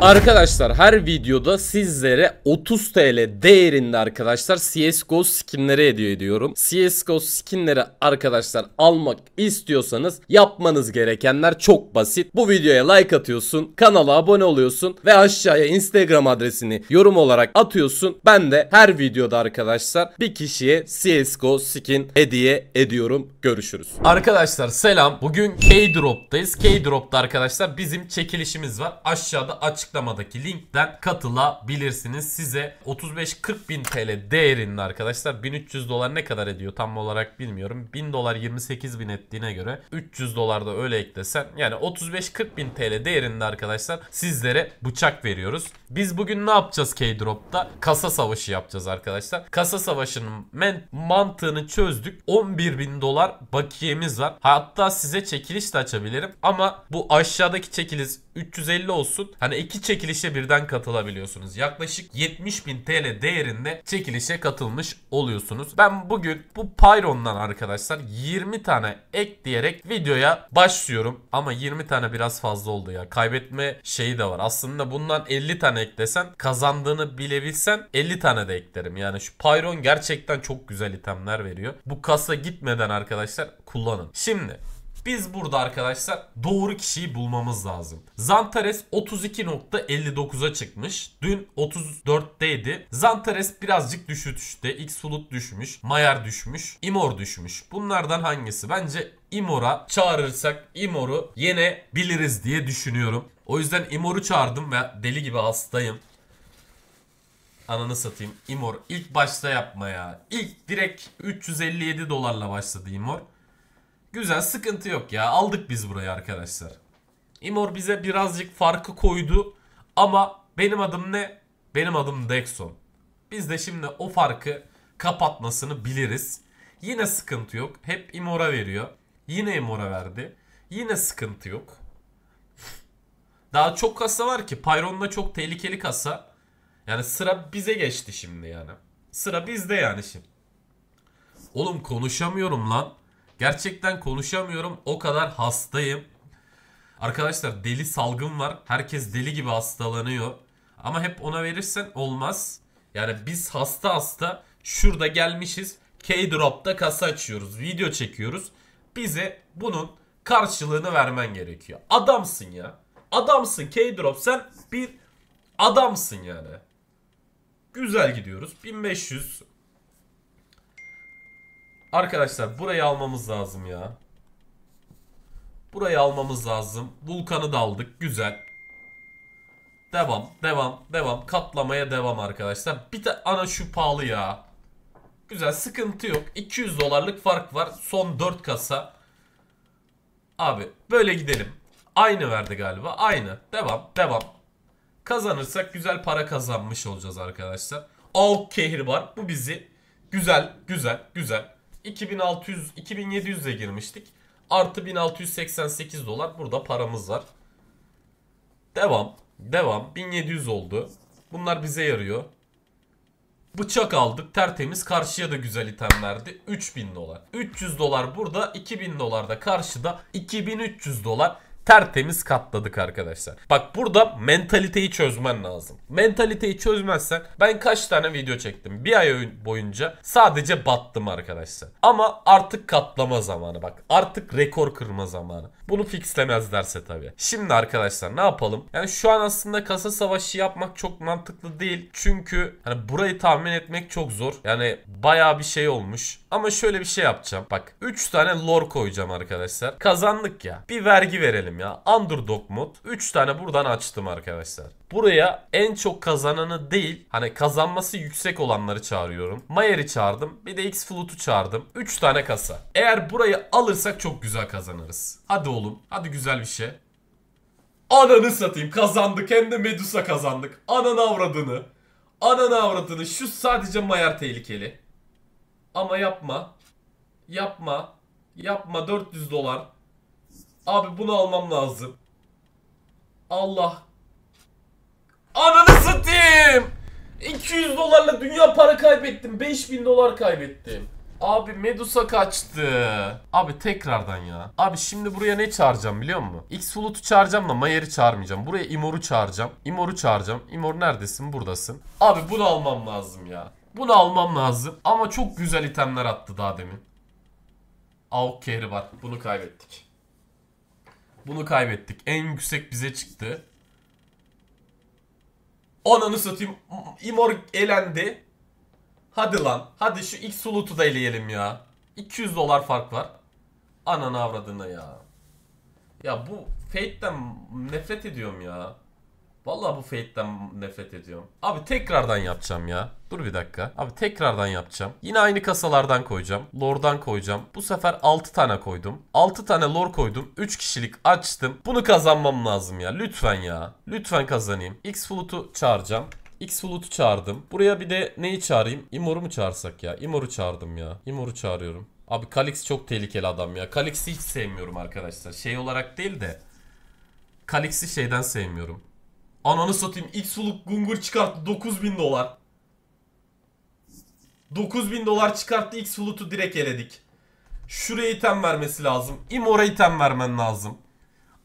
Arkadaşlar her videoda sizlere 30 TL değerinde arkadaşlar CSGO skinleri hediye ediyorum. CSGO skinleri arkadaşlar almak istiyorsanız yapmanız gerekenler çok basit. Bu videoya like atıyorsun, kanala abone oluyorsun ve aşağıya Instagram adresini yorum olarak atıyorsun. Ben de her videoda arkadaşlar bir kişiye CSGO skin hediye ediyorum. Görüşürüz. Arkadaşlar selam. Bugün K-Drop'tayız. K-Drop'ta arkadaşlar bizim çekilişimiz var. Aşağıda aç açıklamadaki linkten katılabilirsiniz. Size 35-40 bin TL değerinde arkadaşlar 1300 dolar ne kadar ediyor tam olarak bilmiyorum. 1000 dolar 28 bin ettiğine göre 300 dolar da öyle eklesen yani 35-40 bin TL değerinde arkadaşlar sizlere bıçak veriyoruz. Biz bugün ne yapacağız K-Drop'ta? Kasa savaşı yapacağız arkadaşlar. Kasa savaşının mantığını çözdük. 11 bin dolar bakiyemiz var. Hatta size çekiliş de açabilirim ama bu aşağıdaki çekiliş 350 olsun. Hani iki çekilişe birden katılabiliyorsunuz. Yaklaşık 70 bin TL değerinde çekilişe katılmış oluyorsunuz. Ben bugün bu Pyron'dan arkadaşlar 20 tane ek diyerek videoya başlıyorum. Ama 20 tane biraz fazla oldu ya. Kaybetme şeyi de var. Aslında bundan 50 tane eklesen kazandığını bilebilsen 50 tane de eklerim. Yani şu Pyron gerçekten çok güzel itemler veriyor. Bu kasa gitmeden arkadaşlar kullanın. Şimdi biz burada arkadaşlar doğru kişiyi bulmamız lazım. Zantares 32.59'a çıkmış. Dün 34'teydi. Zantares birazcık düşüşte. X düşmüş. Mayer düşmüş. Imor düşmüş. Bunlardan hangisi? Bence Imor'a çağırırsak Imor'u yenebiliriz diye düşünüyorum. O yüzden Imor'u çağırdım ve deli gibi hastayım. Ananı satayım. Imor ilk başta yapma ya. İlk direkt 357 dolarla başladı Imor. Güzel sıkıntı yok ya. Aldık biz burayı arkadaşlar. Imor bize birazcık farkı koydu. Ama benim adım ne? Benim adım Dexon. Biz de şimdi o farkı kapatmasını biliriz. Yine sıkıntı yok. Hep Imor'a veriyor. Yine Imor'a verdi. Yine sıkıntı yok. Daha çok kasa var ki. Pyron'da çok tehlikeli kasa. Yani sıra bize geçti şimdi yani. Sıra bizde yani şimdi. Oğlum konuşamıyorum lan. Gerçekten konuşamıyorum. O kadar hastayım. Arkadaşlar deli salgın var. Herkes deli gibi hastalanıyor. Ama hep ona verirsen olmaz. Yani biz hasta hasta şurada gelmişiz. K-Drop'ta kasa açıyoruz. Video çekiyoruz. Bize bunun karşılığını vermen gerekiyor. Adamsın ya. Adamsın K-Drop. Sen bir adamsın yani. Güzel gidiyoruz. 1500 Arkadaşlar burayı almamız lazım ya. Burayı almamız lazım. Vulkanı da aldık. Güzel. Devam, devam, devam. Katlamaya devam arkadaşlar. Bir de ana şu pahalı ya. Güzel, sıkıntı yok. 200 dolarlık fark var. Son 4 kasa. Abi böyle gidelim. Aynı verdi galiba. Aynı. Devam, devam. Kazanırsak güzel para kazanmış olacağız arkadaşlar. Al kehir var. Bu bizi güzel, güzel, güzel. 2600 2700'e girmiştik. Artı 1688 dolar burada paramız var. Devam. Devam. 1700 oldu. Bunlar bize yarıyor. Bıçak aldık tertemiz karşıya da güzel item verdi 3000 dolar 300 dolar burada 2000 dolar da karşıda 2300 dolar tertemiz katladık arkadaşlar. Bak burada mentaliteyi çözmen lazım. Mentaliteyi çözmezsen ben kaç tane video çektim. Bir ay boyunca sadece battım arkadaşlar. Ama artık katlama zamanı bak. Artık rekor kırma zamanı. Bunu fixlemezlerse tabii. Şimdi arkadaşlar ne yapalım? Yani şu an aslında kasa savaşı yapmak çok mantıklı değil. Çünkü hani burayı tahmin etmek çok zor. Yani baya bir şey olmuş. Ama şöyle bir şey yapacağım. Bak 3 tane lore koyacağım arkadaşlar. Kazandık ya. Bir vergi verelim ya. Underdog mod. 3 tane buradan açtım arkadaşlar. Buraya en çok kazananı değil hani kazanması yüksek olanları çağırıyorum. Mayer'i çağırdım. Bir de X Flut'u çağırdım. 3 tane kasa. Eğer burayı alırsak çok güzel kazanırız. Hadi oğlum. Hadi güzel bir şey. Ananı satayım kazandık hem de Medusa kazandık. Ananı avradını. Ananı avradını şu sadece Mayer tehlikeli. Ama yapma. Yapma. Yapma 400 dolar. Abi bunu almam lazım. Allah. Ananı satayım. 200 dolarla dünya para kaybettim. 5000 dolar kaybettim. Abi Medusa kaçtı. Abi tekrardan ya. Abi şimdi buraya ne çağıracağım biliyor musun? X Flut'u çağıracağım da Mayer'i çağırmayacağım. Buraya Imor'u çağıracağım. Imor'u çağıracağım. Imor neredesin? Buradasın. Abi bunu almam lazım ya. Bunu almam lazım. Ama çok güzel itemler attı daha demin. Avuk carry var. Bunu kaybettik. Bunu kaybettik. En yüksek bize çıktı. Ananı satayım. Imor elendi. Hadi lan. Hadi şu X sulutu da eleyelim ya. 200 dolar fark var. Ananı avradına ya. Ya bu Fate'den nefret ediyorum ya. Vallahi bu Fate'den nefret ediyorum. Abi tekrardan yapacağım ya. Dur bir dakika. Abi tekrardan yapacağım. Yine aynı kasalardan koyacağım. Lore'dan koyacağım. Bu sefer 6 tane koydum. 6 tane lore koydum. 3 kişilik açtım. Bunu kazanmam lazım ya. Lütfen ya. Lütfen kazanayım. X Flut'u çağıracağım. X Flut'u çağırdım. Buraya bir de neyi çağırayım? Imor'u mu çağırsak ya? Imor'u çağırdım ya. Imor'u çağırıyorum. Abi Kalix çok tehlikeli adam ya. Kalix'i hiç sevmiyorum arkadaşlar. Şey olarak değil de. Kalix'i şeyden sevmiyorum. Ananı satayım. Xuluk Gungur çıkarttı. 9000 dolar. 9000 dolar çıkarttı. Xulut'u direkt eledik. Şuraya item vermesi lazım. Imora item vermen lazım.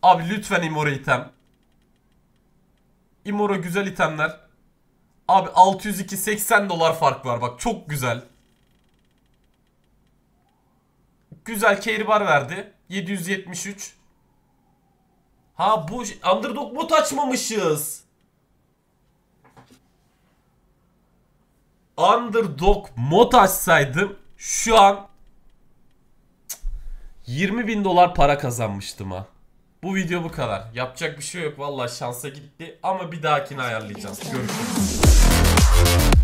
Abi lütfen Imora item. Imora güzel itemler. Abi 602 80 dolar fark var. Bak çok güzel. Güzel carry bar verdi. 773. Ha bu underdog bot açmamışız. Underdog mod açsaydım şu an 20 bin dolar para kazanmıştım ha. Bu video bu kadar. Yapacak bir şey yok. Valla şansa gitti. Ama bir dahakini ayarlayacağız. Görüşürüz.